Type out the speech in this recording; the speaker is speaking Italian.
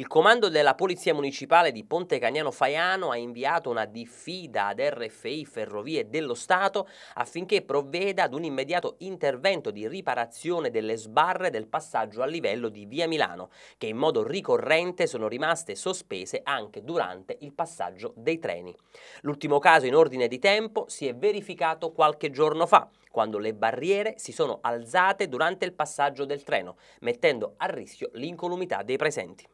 Il comando della Polizia Municipale di Ponte Cagnano Faiano ha inviato una diffida ad RFI Ferrovie dello Stato affinché provveda ad un immediato intervento di riparazione delle sbarre del passaggio a livello di Via Milano, che in modo ricorrente sono rimaste sospese anche durante il passaggio dei treni. L'ultimo caso in ordine di tempo si è verificato qualche giorno fa, quando le barriere si sono alzate durante il passaggio del treno, mettendo a rischio l'incolumità dei presenti.